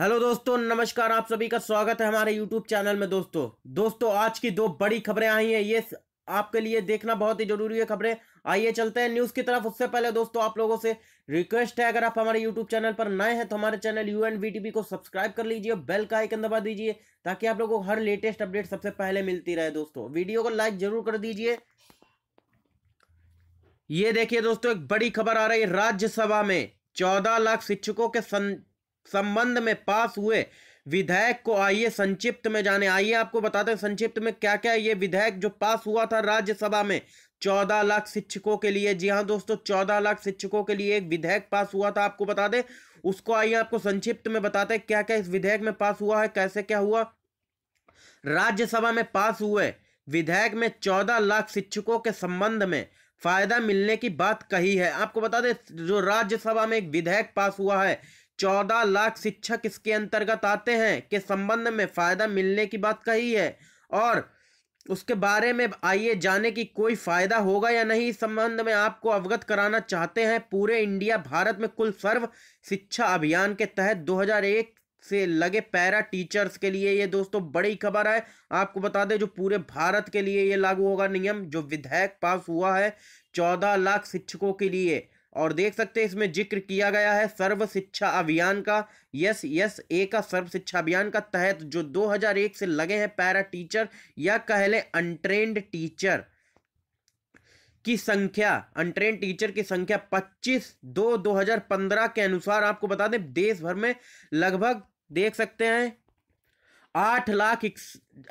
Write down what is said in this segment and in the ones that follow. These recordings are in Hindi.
हेलो दोस्तों नमस्कार आप सभी का स्वागत है हमारे यूट्यूब चैनल में दोस्तों दोस्तों आज की दो बड़ी खबरें आई हैं ये आपके लिए देखना बहुत ही जरूरी है खबरें आइए चलते हैं न्यूज़ की तरफ उससे पहले दोस्तों आप लोगों से रिक्वेस्ट है अगर आप हमारे यूट्यूब चैनल पर नए हैं तो हमारे चैनल यू को सब्सक्राइब कर लीजिए बेल का आइकन दबा दीजिए ताकि आप लोगों को हर लेटेस्ट अपडेट सबसे पहले मिलती रहे दोस्तों वीडियो को लाइक जरूर कर दीजिए ये देखिए दोस्तों एक बड़ी खबर आ रही है राज्यसभा में चौदह लाख शिक्षकों के संबंध में पास हुए विधेयक को आइए संक्षिप्त में जाने आइए आपको बताते हैं संक्षिप्त में क्या क्या ये विधेयक जो पास हुआ था राज्यसभा में चौदह लाख शिक्षकों के लिए जी हाँ दोस्तों चौदह लाख शिक्षकों के लिए एक विधेयक पास हुआ था आपको बता दें उसको आइए आपको संक्षिप्त में बताते हैं क्या क्या इस विधेयक में पास हुआ है कैसे क्या हुआ राज्यसभा में पास हुए विधेयक में चौदह लाख शिक्षकों के संबंध में फायदा मिलने की बात कही है आपको बता दें जो राज्यसभा में एक विधेयक पास हुआ है चौदह लाख शिक्षक इसके अंतर्गत आते हैं के संबंध में फ़ायदा मिलने की बात कही है और उसके बारे में आइए जाने की कोई फ़ायदा होगा या नहीं इस संबंध में आपको अवगत कराना चाहते हैं पूरे इंडिया भारत में कुल सर्व शिक्षा अभियान के तहत 2001 से लगे पैरा टीचर्स के लिए ये दोस्तों बड़ी खबर है आपको बता दें जो पूरे भारत के लिए ये लागू होगा नियम जो विधेयक पास हुआ है चौदह लाख शिक्षकों के लिए और देख सकते हैं इसमें जिक्र किया गया है सर्व शिक्षा अभियान का यस यस ए का सर्व शिक्षा अभियान का तहत जो 2001 से लगे हैं पैरा टीचर या कह लें अनट्रेंड टीचर की संख्या अनट्रेन टीचर की संख्या 25 दो 2015 के अनुसार आपको बता दें देश भर में लगभग देख सकते हैं आठ लाख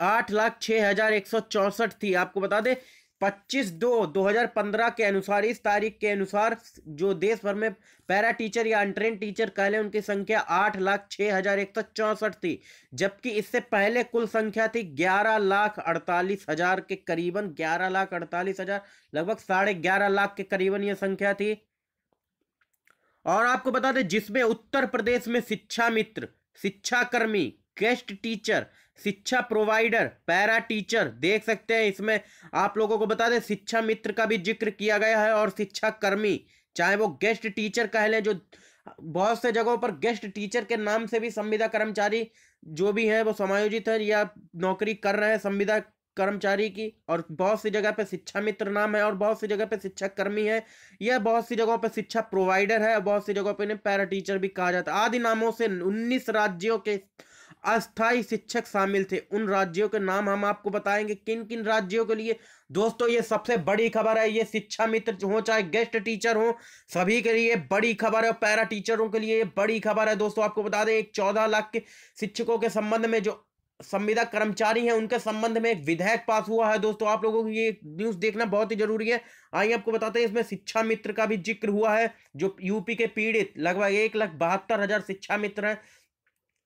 आठ लाख छः हजार एक सौ चौंसठ थी आपको बता दें पच्चीस दो दो हजार पंद्रह के अनुसार इस तारीख के अनुसार जो देश भर में पैरा टीचर या अनट्रेन टीचर कह लें उनकी संख्या आठ लाख छः हजार एक सौ चौंसठ थी जबकि इससे पहले कुल संख्या थी ग्यारह लाख अड़तालीस हजार के करीबन ग्यारह लाख अड़तालीस हजार लगभग साढ़े ग्यारह लाख के करीबन यह संख्या थी और आपको बता दें जिसमें उत्तर प्रदेश में शिक्षा मित्र शिक्षाकर्मी गेस्ट टीचर शिक्षा प्रोवाइडर पैरा टीचर देख सकते हैं इसमें आप लोगों को बता दें शिक्षा मित्र का भी जिक्र किया गया है और शिक्षा कर्मी चाहे वो गेस्ट टीचर कह लें जो बहुत से जगहों पर गेस्ट टीचर के नाम से भी संविदा कर्मचारी जो भी हैं वो समायोजित हैं या नौकरी कर रहे हैं संविदा कर्मचारी की और बहुत सी जगह पे शिक्षा मित्र नाम है और बहुत सी जगह पे शिक्षा कर्मी है यह बहुत सी जगहों पे शिक्षा प्रोवाइडर है और बहुत सी जगहों पे इन्हें पैरा टीचर भी कहा जाता है आदि नामों से उन्नीस राज्यों के अस्थाई शिक्षक शामिल थे उन राज्यों के नाम हम आपको बताएंगे किन किन राज्यों के लिए दोस्तों ये सबसे बड़ी खबर है ये शिक्षा मित्र हो चाहे गेस्ट टीचर हो सभी के लिए बड़ी खबर है पैरा टीचरों के लिए बड़ी खबर है दोस्तों आपको बता दें एक चौदह लाख के शिक्षकों के संबंध में जो संविदा कर्मचारी हैं उनके संबंध में एक विधेयक पास हुआ है दोस्तों आप लोगों को ये न्यूज़ देखना बहुत ही जरूरी है आइए आपको बताते हैं इसमें शिक्षा मित्र का भी जिक्र हुआ है जो यूपी के पीड़ित लगभग एक लाख बहत्तर हज़ार शिक्षा मित्र हैं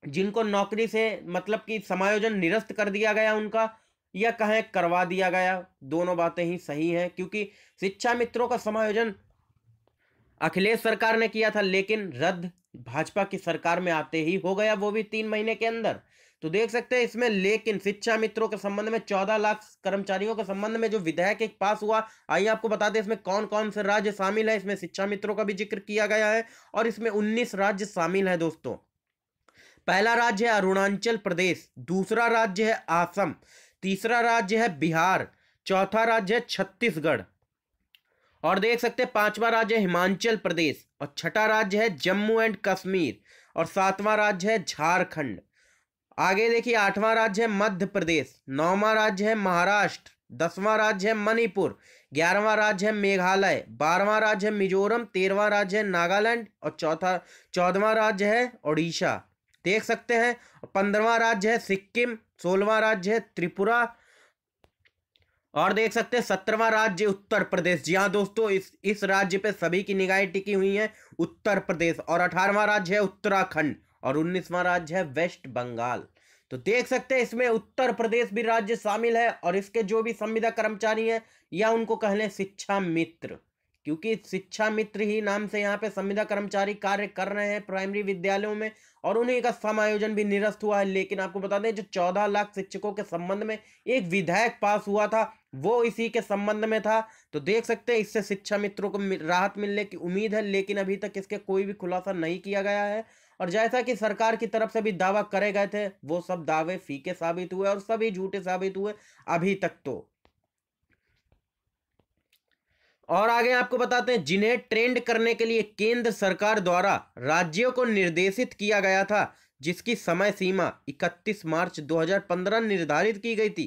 जिनको नौकरी से मतलब कि समायोजन निरस्त कर दिया गया उनका या कहें करवा दिया गया दोनों बातें ही सही हैं क्योंकि शिक्षा मित्रों का समायोजन अखिलेश सरकार ने किया था लेकिन रद्द भाजपा की सरकार में आते ही हो गया वो भी तीन महीने के अंदर तो देख सकते हैं इसमें लेकिन शिक्षा मित्रों के संबंध में चौदह लाख कर्मचारियों के संबंध में जो विधेयक एक पास हुआ आइए आपको बता दें इसमें कौन कौन से राज्य शामिल है इसमें शिक्षा मित्रों का भी जिक्र किया गया है और इसमें उन्नीस राज्य शामिल है दोस्तों पहला राज्य है अरुणाचल प्रदेश दूसरा राज्य है आसम तीसरा राज्य है बिहार चौथा राज्य है छत्तीसगढ़ और देख सकते हैं पांचवा राज्य है हिमाचल प्रदेश और छठा राज्य है जम्मू एंड कश्मीर और सातवां राज्य है झारखंड आगे देखिए आठवां राज्य है मध्य प्रदेश नौवां राज्य है महाराष्ट्र दसवां राज्य है मणिपुर ग्यारहवां राज्य है मेघालय बारहवां राज्य है मिजोरम तेरहवां राज्य है नागालैंड और चौथा चौदवा राज्य है ओडिशा देख सकते हैं पंद्रवा राज्य है सिक्किम सोलहवा राज्य है त्रिपुरा और देख सकते हैं सत्रहवा राज्य उत्तर प्रदेश जी हाँ दोस्तों इस इस राज्य पे सभी की निगाहें टिकी हुई हैं उत्तर प्रदेश और अठारहवा राज्य है उत्तराखंड और उन्नीसवा राज्य है वेस्ट बंगाल तो देख सकते हैं इसमें उत्तर प्रदेश भी राज्य शामिल है और इसके जो भी संविदा कर्मचारी हैं या उनको कह लें शिक्षा मित्र क्योंकि शिक्षा मित्र ही नाम से यहाँ पे संविदा कर्मचारी कार्य कर रहे हैं प्राइमरी विद्यालयों में और उन्हीं का समायोजन भी निरस्त हुआ है लेकिन आपको बता दें जो चौदह लाख शिक्षकों के संबंध में एक विधेयक पास हुआ था वो इसी के संबंध में था तो देख सकते हैं इससे शिक्षा मित्रों को राहत मिलने की उम्मीद है लेकिन अभी तक इसके कोई भी खुलासा नहीं किया गया है और जैसा कि सरकार की तरफ से भी दावा करे गए थे वो सब दावे फीके साबित हुए और सभी झूठे साबित हुए अभी तक तो और आगे आपको बताते हैं जिन्हें ट्रेंड करने के लिए केंद्र सरकार द्वारा राज्यों को निर्देशित किया गया था जिसकी समय सीमा 31 मार्च 2015 निर्धारित की गई थी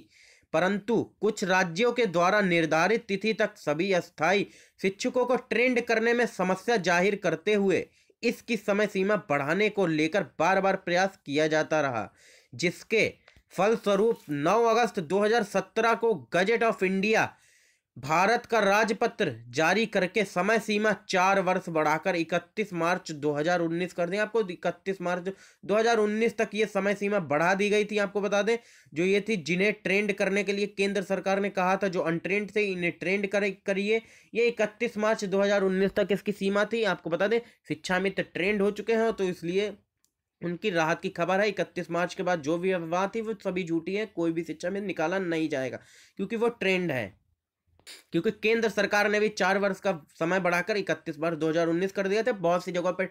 परंतु कुछ राज्यों के द्वारा निर्धारित तिथि तक सभी अस्थायी शिक्षकों को ट्रेंड करने में समस्या जाहिर करते हुए इसकी समय सीमा बढ़ाने को लेकर बार बार प्रयास किया जाता रहा जिसके फलस्वरूप 9 अगस्त 2017 को गजट ऑफ इंडिया भारत का राजपत्र जारी करके समय सीमा चार वर्ष बढ़ाकर 31 मार्च 2019 कर दें आपको 31 मार्च 2019 तक ये समय सीमा बढ़ा दी गई थी आपको बता दें जो ये थी जिन्हें ट्रेंड करने के लिए केंद्र सरकार ने कहा था जो अनट्रेंड थे इन्हें ट्रेंड करिए ये 31 मार्च 2019 तक इसकी सीमा थी आपको बता दें शिक्षा मित्र ट्रेंड हो चुके हैं तो इसलिए उनकी राहत की खबर है इकतीस मार्च के बाद जो भी अफवाह थी वो सभी झूठी है कोई भी शिक्षा में निकाला नहीं जाएगा क्योंकि वो ट्रेंड है क्योंकि केंद्र सरकार ने भी चार वर्ष का समय बढ़ाकर इकतीस वर्ष दो कर दिया था बहुत सी जगह पर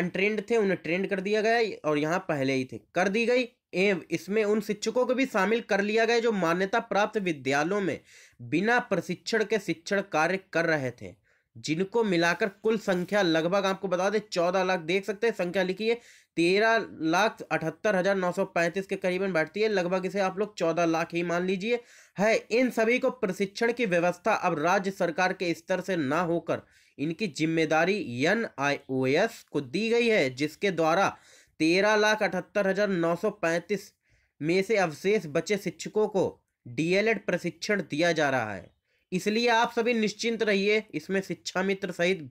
अनट्रेंड थे उन्हें ट्रेंड कर दिया गया और यहाँ पहले ही थे कर दी गई एवं इसमें उन शिक्षकों को भी शामिल कर लिया गया जो मान्यता प्राप्त विद्यालयों में बिना प्रशिक्षण के शिक्षण कार्य कर रहे थे जिनको मिलाकर कुल संख्या लगभग आपको बता दें चौदह लाख देख सकते हैं संख्या लिखी है तेरह लाख अठहत्तर हजार नौ सौ पैंतीस के करीबन बैठती है लगभग इसे आप लोग चौदह लाख ही मान लीजिए है इन सभी को प्रशिक्षण की व्यवस्था अब राज्य सरकार के स्तर से ना होकर इनकी जिम्मेदारी एन को दी गई है जिसके द्वारा तेरह लाख अठहत्तर हजार नौ सौ पैंतीस में से अवशेष बचे शिक्षकों को डीएलएड प्रशिक्षण दिया जा रहा है इसलिए आप सभी निश्चिंत रहिए इसमें शिक्षा मित्र सहित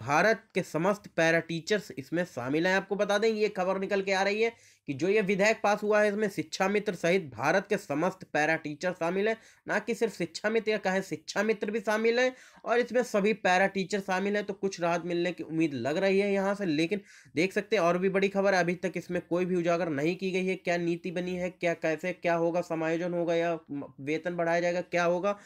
भारत के समस्त पैरा टीचर्स इसमें शामिल हैं आपको बता दें ये खबर निकल के आ रही है कि जो ये विधेयक पास हुआ है इसमें शिक्षा मित्र सहित भारत के समस्त पैरा टीचर शामिल हैं ना कि सिर्फ शिक्षा मित्र या कहें शिक्षा मित्र भी शामिल हैं और इसमें सभी पैरा टीचर शामिल हैं तो कुछ राहत मिलने की उम्मीद लग रही है यहाँ से लेकिन देख सकते हैं और भी बड़ी खबर है अभी तक इसमें कोई भी उजागर नहीं की गई है क्या नीति बनी है क्या कैसे क्या होगा समायोजन होगा या वेतन बढ़ाया जाएगा क्या होगा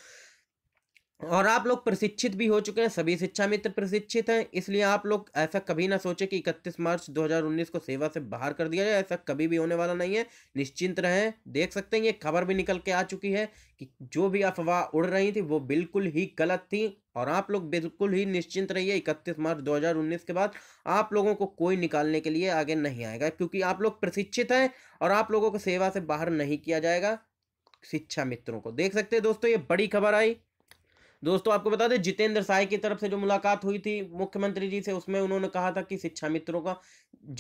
और आप लोग प्रशिक्षित भी हो चुके हैं सभी शिक्षा मित्र प्रशिक्षित हैं इसलिए आप लोग ऐसा कभी ना सोचें कि 31 मार्च 2019 को सेवा से बाहर कर दिया जाए ऐसा कभी भी होने वाला नहीं है निश्चिंत रहें देख सकते हैं ये खबर भी निकल के आ चुकी है कि जो भी अफवाह उड़ रही थी वो बिल्कुल ही गलत थी और आप लोग बिल्कुल ही निश्चिंत रहिए इकतीस मार्च दो के बाद आप लोगों को कोई निकालने के लिए आगे नहीं आएगा क्योंकि आप लोग प्रशिक्षित हैं और आप लोगों को सेवा से बाहर नहीं किया जाएगा शिक्षा मित्रों को देख सकते हैं दोस्तों ये बड़ी खबर आई दोस्तों आपको बता दें जितेंद्र साय की तरफ से जो मुलाकात हुई थी मुख्यमंत्री जी से उसमें उन्होंने कहा था कि शिक्षा मित्रों का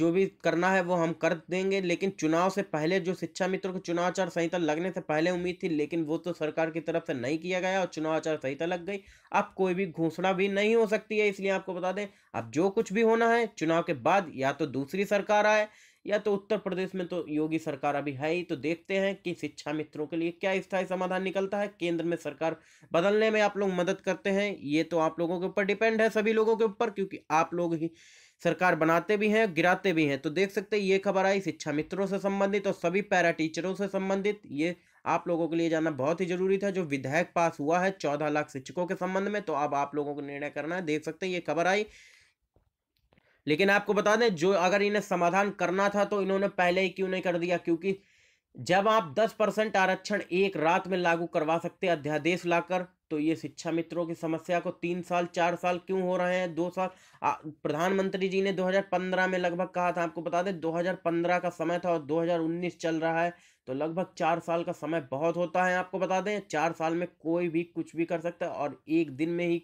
जो भी करना है वो हम कर देंगे लेकिन चुनाव से पहले जो शिक्षा मित्रों को चुनाव आचार संहिता लगने से पहले उम्मीद थी लेकिन वो तो सरकार की तरफ से नहीं किया गया और चुनाव आचार संहिता लग गई अब कोई भी घोषणा भी नहीं हो सकती है इसलिए आपको बता दें अब जो कुछ भी होना है चुनाव के बाद या तो दूसरी सरकार आए या तो उत्तर प्रदेश में तो योगी सरकार अभी है ही तो देखते हैं कि शिक्षा मित्रों के लिए क्या स्थायी समाधान निकलता है केंद्र में सरकार बदलने में आप लोग मदद करते हैं ये तो आप लोगों के ऊपर डिपेंड है सभी लोगों के ऊपर क्योंकि आप लोग ही सरकार बनाते भी हैं गिराते भी हैं तो देख सकते हैं ये खबर आई शिक्षा मित्रों से संबंधित और सभी पैरा टीचरों से संबंधित ये आप लोगों के लिए जानना बहुत ही जरूरी था जो विधेयक पास हुआ है चौदह लाख शिक्षकों के संबंध में तो अब आप लोगों को निर्णय करना है देख सकते हैं ये खबर आई लेकिन आपको बता दें जो अगर इन्हें समाधान करना था तो इन्होंने पहले ही क्यों नहीं कर दिया क्योंकि जब आप 10 परसेंट आरक्षण एक रात में लागू करवा सकते अध्यादेश लाकर तो ये शिक्षा मित्रों की समस्या को तीन साल चार साल क्यों हो रहे हैं दो साल प्रधानमंत्री जी ने 2015 में लगभग कहा था आपको बता दें 2015 का समय था और 2019 चल रहा है तो लगभग चार साल का समय बहुत होता है आपको बता दें चार साल में कोई भी कुछ भी कर सकता है और एक दिन में ही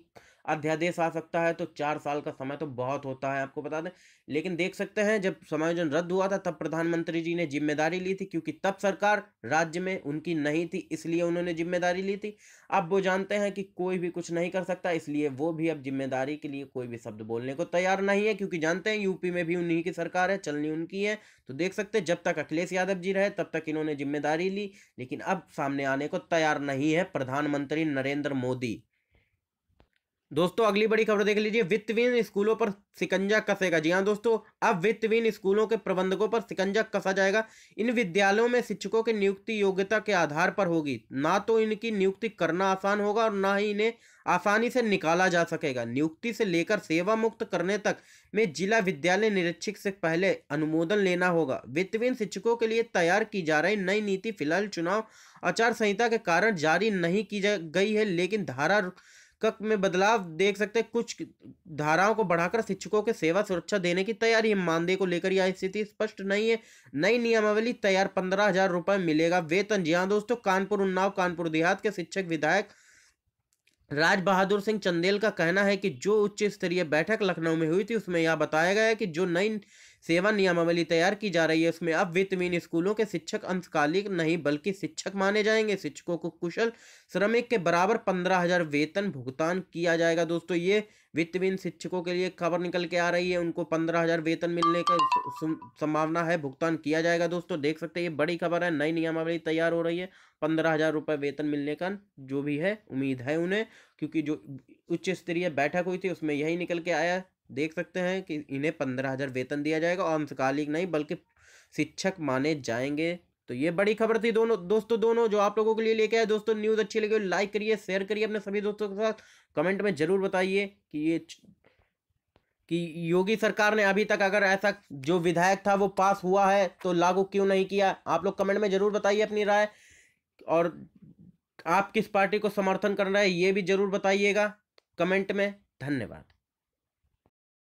अध्यादेश आ सकता है तो चार साल का समय तो बहुत होता है आपको बता दें लेकिन देख सकते हैं जब समायोजन रद्द हुआ था तब प्रधानमंत्री जी ने जिम्मेदारी ली थी क्योंकि तब सरकार राज्य में उनकी नहीं थी इसलिए उन्होंने जिम्मेदारी ली थी अब वो जानते हैं कि कोई भी कुछ नहीं कर सकता इसलिए वो भी अब जिम्मेदारी के लिए कोई भी शब्द बोलने को तैयार नहीं है क्योंकि जानते हैं यूपी में भी उन्हीं की सरकार है चलनी उनकी है तो देख सकते हैं जब तक अखिलेश यादव जी रहे तब तक इन्होंने जिम्मेदारी ली लेकिन अब सामने आने को तैयार नहीं है प्रधानमंत्री नरेंद्र मोदी दोस्तों अगली बड़ी खबर देख लीजिए वित्तवीन स्कूलों पर सिकंजा कसेगा जी हाँ दोस्तों अब वित्तवीन स्कूलों के प्रबंधकों पर सिकंजा कसा जाएगा इन विद्यालयों में शिक्षकों की नियुक्ति योग्यता के आधार पर होगी ना तो इनकी नियुक्ति करना आसान होगा और ना ही इन्हें आसानी से निकाला जा सकेगा नियुक्ति से लेकर सेवा मुक्त करने तक में जिला विद्यालय निरीक्षक से पहले अनुमोदन लेना होगा वित्तवीन शिक्षकों के लिए तैयार की जा रही नई नीति फिलहाल चुनाव आचार संहिता के कारण जारी नहीं की गई है लेकिन धारा कक में बदलाव देख सकते हैं कुछ धाराओं को बढ़ाकर शिक्षकों के सेवा सुरक्षा देने की तैयारी मानदेय को लेकर यह स्थिति स्पष्ट नहीं है नई नियमावली तैयार पंद्रह हजार रुपए मिलेगा वेतन जी हाँ दोस्तों कानपुर उन्नाव कानपुर देहात के शिक्षक विधायक राज बहादुर सिंह चंदेल का कहना है कि जो उच्च स्तरीय बैठक लखनऊ में हुई थी उसमें यह बताया गया कि जो नई सेवा नियमावली तैयार की जा रही है उसमें अब वित्तवीन स्कूलों के शिक्षक अंशकालिक नहीं बल्कि शिक्षक माने जाएंगे शिक्षकों को कुशल श्रमिक के बराबर पंद्रह हजार वेतन भुगतान किया जाएगा दोस्तों ये वित्तवीन शिक्षकों के लिए खबर निकल के आ रही है उनको पंद्रह हजार वेतन मिलने का संभावना है भुगतान किया जाएगा दोस्तों देख सकते हैं ये बड़ी खबर है नई नियमावली तैयार हो रही है पंद्रह हजार रुपये वेतन मिलने का जो भी है उम्मीद है उन्हें क्योंकि जो उच्च स्तरीय बैठक हुई थी उसमें यही निकल के आया देख सकते हैं कि इन्हें पंद्रह हज़ार वेतन दिया जाएगा और अंशकालिक नहीं बल्कि शिक्षक माने जाएंगे तो ये बड़ी खबर थी दोनों दोस्तों दोनों जो आप लोगों के लिए लेके आए दोस्तों न्यूज़ अच्छी लगी लाइक करिए शेयर करिए अपने सभी दोस्तों के साथ कमेंट में ज़रूर बताइए कि ये कि योगी सरकार ने अभी तक अगर ऐसा जो विधायक था वो पास हुआ है तो लागू क्यों नहीं किया आप लोग कमेंट में ज़रूर बताइए अपनी राय और आप किस पार्टी को समर्थन कर रहे हैं ये भी ज़रूर बताइएगा कमेंट में धन्यवाद